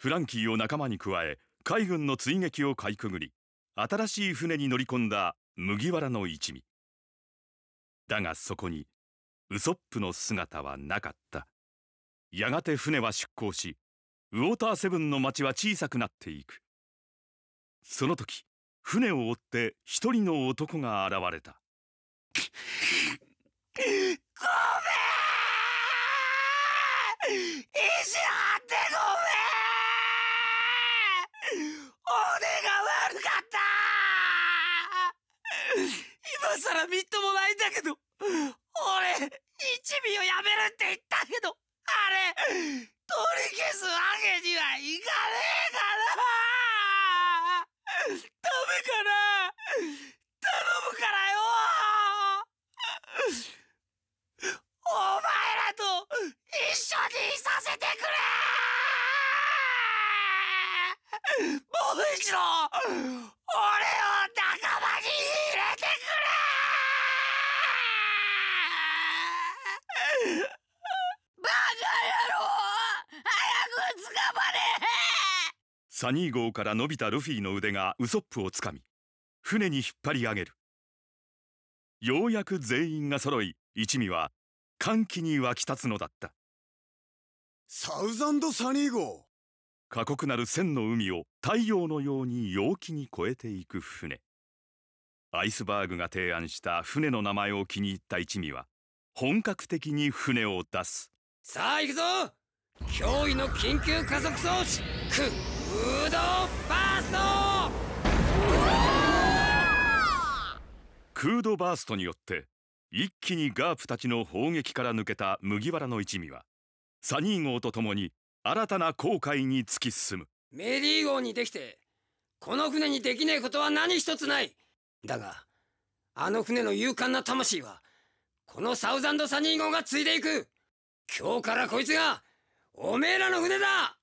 フランキーを仲間に加え海軍の追撃をかいくぐり新しい船に乗り込んだ麦わらの一味だがそこにウソップの姿はなかったやがて船は出航しウォーターセブンの町は小さくなっていくその時船を追って一人の男が現れた今さらみっともないんだけど、俺、一味をやめるって言ったけど、あれ、取り消すわけにはいかねえかなダメかな頼むからよお前らと一緒にいさせてくれもう一度サニー号から伸びたルフィの腕がウソップをつかみ船に引っ張り上げるようやく全員が揃い一味は歓喜に沸き立つのだったサウザンド・サニー号過酷なる千の海を太陽のように陽気に越えていく船アイスバーグが提案した船の名前を気に入った一味は本格的に船を出すさあ行くぞ驚異の緊急加速装置ッードバーストクードバーストによって一気にガープたちの砲撃から抜けた麦わらの一味はサニー号と共に新たな航海に突き進むメリー号にできてこの船にできねえことは何一つないだがあの船の勇敢な魂はこのサウザンドサニー号が継いでいく今日からこいつがおめえらの船だ